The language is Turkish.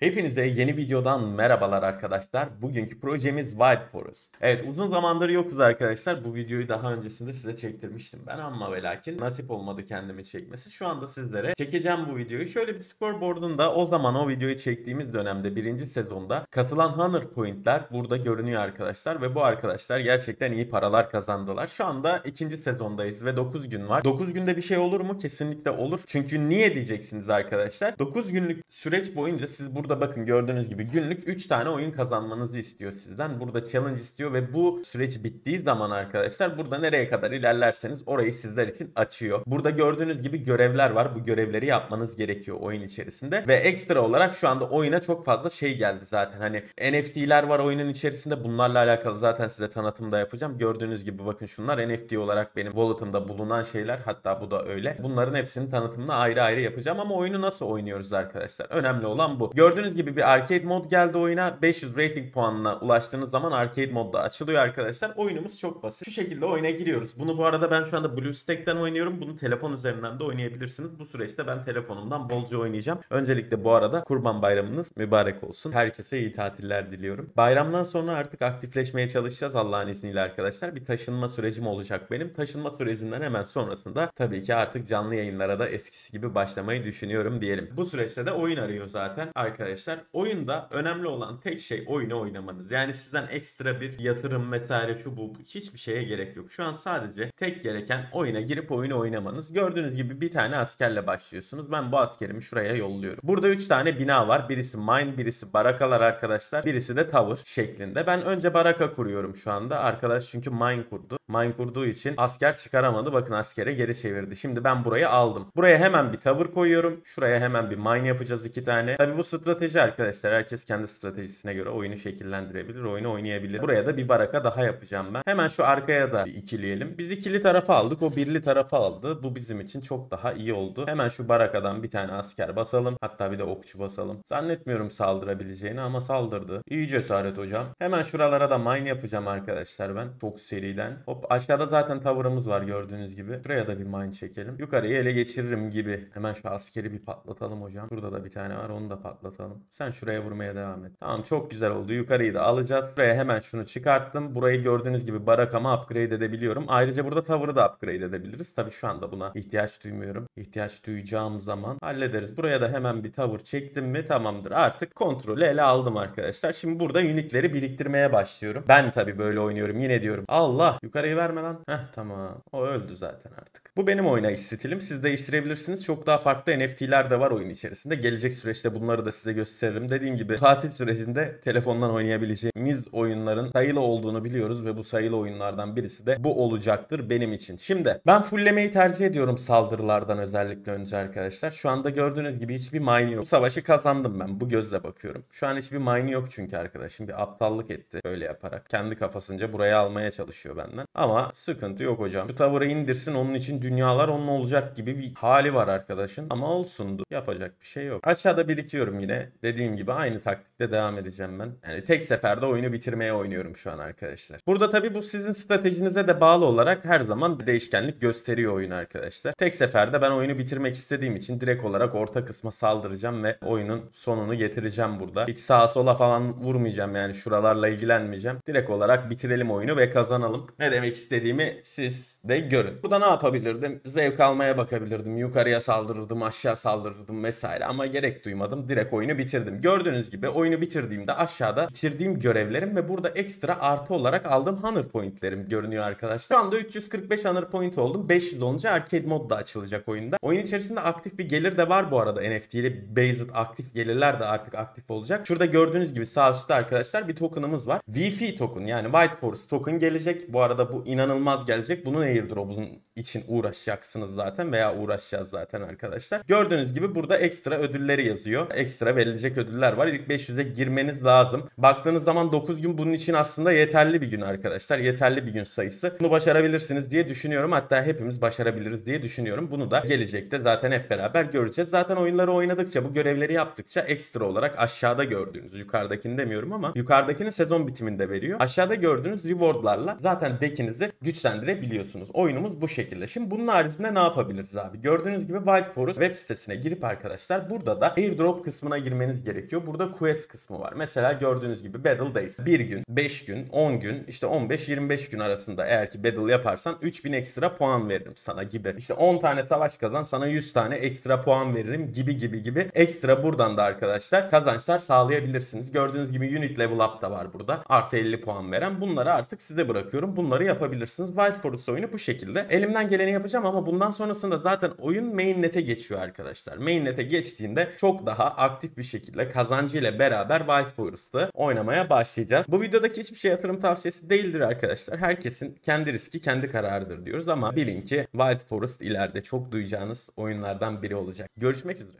Hepinize yeni videodan merhabalar arkadaşlar. Bugünkü projemiz White Forest. Evet uzun zamandır yokuz arkadaşlar. Bu videoyu daha öncesinde size çektirmiştim ben ama ve lakin nasip olmadı kendimi çekmesi. Şu anda sizlere çekeceğim bu videoyu. Şöyle bir scoreboard'unda o zaman o videoyu çektiğimiz dönemde birinci sezonda katılan Hunter Point'ler burada görünüyor arkadaşlar. Ve bu arkadaşlar gerçekten iyi paralar kazandılar. Şu anda ikinci sezondayız ve 9 gün var. 9 günde bir şey olur mu? Kesinlikle olur. Çünkü niye diyeceksiniz arkadaşlar? 9 günlük süreç boyunca siz burada Burada bakın gördüğünüz gibi günlük 3 tane oyun kazanmanızı istiyor sizden. Burada challenge istiyor ve bu süreç bittiği zaman arkadaşlar burada nereye kadar ilerlerseniz orayı sizler için açıyor. Burada gördüğünüz gibi görevler var. Bu görevleri yapmanız gerekiyor oyun içerisinde ve ekstra olarak şu anda oyuna çok fazla şey geldi zaten. Hani NFT'ler var oyunun içerisinde. Bunlarla alakalı zaten size da yapacağım. Gördüğünüz gibi bakın şunlar NFT olarak benim wallet'ımda bulunan şeyler. Hatta bu da öyle. Bunların hepsinin tanıtımını ayrı ayrı yapacağım ama oyunu nasıl oynuyoruz arkadaşlar? Önemli olan bu. Gördüğünüz Gördüğünüz gibi bir arcade mod geldi oyuna. 500 rating puanına ulaştığınız zaman arcade modda açılıyor arkadaşlar. Oyunumuz çok basit. Şu şekilde oyuna giriyoruz. Bunu bu arada ben şu anda BlueStack'ten oynuyorum. Bunu telefon üzerinden de oynayabilirsiniz. Bu süreçte ben telefonumdan bolca oynayacağım. Öncelikle bu arada Kurban Bayramınız mübarek olsun. Herkese iyi tatiller diliyorum. Bayramdan sonra artık aktifleşmeye çalışacağız Allah'ın izniyle arkadaşlar. Bir taşınma sürecim olacak benim. Taşınma sürecinden hemen sonrasında tabii ki artık canlı yayınlara da eskisi gibi başlamayı düşünüyorum diyelim. Bu süreçte de oyun arıyor zaten arkadaşlar arkadaşlar oyunda önemli olan tek şey oyunu oynamanız. Yani sizden ekstra bir yatırım vesaire şu bu hiçbir şeye gerek yok. Şu an sadece tek gereken oyuna girip oyunu oynamanız. Gördüğünüz gibi bir tane askerle başlıyorsunuz. Ben bu askerimi şuraya yolluyorum. Burada 3 tane bina var. Birisi mine, birisi barakalar arkadaşlar. Birisi de tower şeklinde. Ben önce baraka kuruyorum şu anda. Arkadaş çünkü mine kurdu. Mine kurduğu için asker çıkaramadı. Bakın askere geri çevirdi. Şimdi ben burayı aldım. Buraya hemen bir tower koyuyorum. Şuraya hemen bir mine yapacağız iki tane. Tabi bu strateji strateji arkadaşlar. Herkes kendi stratejisine göre oyunu şekillendirebilir, oyunu oynayabilir. Buraya da bir baraka daha yapacağım ben. Hemen şu arkaya da ikileyelim. Biz ikili tarafa aldık, o birli tarafa aldı. Bu bizim için çok daha iyi oldu. Hemen şu barakadan bir tane asker basalım. Hatta bir de okçu basalım. Zannetmiyorum saldırabileceğini ama saldırdı. İyi cesaret hocam. Hemen şuralara da mine yapacağım arkadaşlar ben. Çok seriden. Hop aşağıda zaten tavırımız var gördüğünüz gibi. Buraya da bir mine çekelim. Yukarıyı ele geçiririm gibi. Hemen şu askeri bir patlatalım hocam. Burada da bir tane var onu da patlatalım aslanım. Sen şuraya vurmaya devam et. Tamam çok güzel oldu. Yukarıyı da alacağız. Buraya hemen şunu çıkarttım. Burayı gördüğünüz gibi barakama upgrade edebiliyorum. Ayrıca burada tavırı da upgrade edebiliriz. Tabi şu anda buna ihtiyaç duymuyorum. İhtiyaç duyacağım zaman hallederiz. Buraya da hemen bir tavır çektim mi tamamdır. Artık kontrolü ele aldım arkadaşlar. Şimdi burada unikleri biriktirmeye başlıyorum. Ben tabi böyle oynuyorum. Yine diyorum Allah yukarıyı verme lan. Heh tamam. O öldü zaten artık. Bu benim oynayış stilim. Siz değiştirebilirsiniz. Çok daha farklı NFT'ler de var oyun içerisinde. Gelecek süreçte bunları da size gösteririm. Dediğim gibi tatil sürecinde telefondan oynayabileceğimiz oyunların sayılı olduğunu biliyoruz ve bu sayılı oyunlardan birisi de bu olacaktır benim için. Şimdi ben fulllemeyi tercih ediyorum saldırılardan özellikle önce arkadaşlar. Şu anda gördüğünüz gibi hiçbir mine yok. Bu savaşı kazandım ben. Bu gözle bakıyorum. Şu an hiçbir mine yok çünkü arkadaşım. Bir aptallık etti böyle yaparak. Kendi kafasınca buraya almaya çalışıyor benden. Ama sıkıntı yok hocam. Şu tavırı indirsin onun için dünyalar onun olacak gibi bir hali var arkadaşın. Ama olsundu. Yapacak bir şey yok. Aşağıda birikiyorum yine dediğim gibi aynı taktikte devam edeceğim ben. Yani tek seferde oyunu bitirmeye oynuyorum şu an arkadaşlar. Burada tabii bu sizin stratejinize de bağlı olarak her zaman değişkenlik gösteriyor oyun arkadaşlar. Tek seferde ben oyunu bitirmek istediğim için direkt olarak orta kısma saldıracağım ve oyunun sonunu getireceğim burada. Hiç sağa sola falan vurmayacağım yani şuralarla ilgilenmeyeceğim. Direkt olarak bitirelim oyunu ve kazanalım. Ne demek istediğimi siz de görün. Burada ne yapabilirdim? Zevk almaya bakabilirdim. Yukarıya saldırırdım, aşağı saldırırdım vesaire ama gerek duymadım. Direkt oyunu bitirdim. Gördüğünüz gibi oyunu bitirdiğimde aşağıda bitirdiğim görevlerim ve burada ekstra artı olarak aldığım Honor Point'lerim görünüyor arkadaşlar. Şu anda 345 Honor Point oldum. 500 olunca Arcade Mod da açılacak oyunda. Oyun içerisinde aktif bir gelir de var bu arada NFT ile Based aktif gelirler de artık aktif olacak. Şurada gördüğünüz gibi sağ üstte arkadaşlar bir token'ımız var. VF token yani White Force token gelecek. Bu arada bu inanılmaz gelecek. Bunun airdrop'un için uğraşacaksınız zaten veya uğraşacağız zaten arkadaşlar. Gördüğünüz gibi burada ekstra ödülleri yazıyor. Ekstra arasında verilecek ödüller var. İlk 500'e girmeniz lazım. Baktığınız zaman 9 gün bunun için aslında yeterli bir gün arkadaşlar. Yeterli bir gün sayısı. Bunu başarabilirsiniz diye düşünüyorum. Hatta hepimiz başarabiliriz diye düşünüyorum. Bunu da gelecekte zaten hep beraber göreceğiz. Zaten oyunları oynadıkça bu görevleri yaptıkça ekstra olarak aşağıda gördüğünüz yukarıdakini demiyorum ama yukarıdakini sezon bitiminde veriyor. Aşağıda gördüğünüz rewardlarla zaten deckinizi güçlendirebiliyorsunuz. Oyunumuz bu şekilde. Şimdi bunun haricinde ne yapabiliriz abi? Gördüğünüz gibi Wild Forest web sitesine girip arkadaşlar burada da airdrop kısmına girmeniz gerekiyor. Burada quest kısmı var. Mesela gördüğünüz gibi Battle Days. 1 gün, 5 gün, 10 gün, işte 15-25 gün arasında eğer ki Battle yaparsan 3000 ekstra puan veririm sana gibi. İşte 10 tane savaş kazan sana 100 tane ekstra puan veririm gibi gibi gibi. Ekstra buradan da arkadaşlar kazançlar sağlayabilirsiniz. Gördüğünüz gibi unit level up da var burada. Artı 50 puan veren. Bunları artık size bırakıyorum. Bunları yapabilirsiniz. Wild Forest oyunu bu şekilde. Elimden geleni yapacağım ama bundan sonrasında zaten oyun mainnet'e geçiyor arkadaşlar. Mainnet'e geçtiğinde çok daha aktif bir şekilde kazancıyla beraber Wild Forest'ı oynamaya başlayacağız. Bu videodaki hiçbir şey yatırım tavsiyesi değildir arkadaşlar. Herkesin kendi riski kendi kararıdır diyoruz ama bilin ki Wild Forest ileride çok duyacağınız oyunlardan biri olacak. Görüşmek üzere.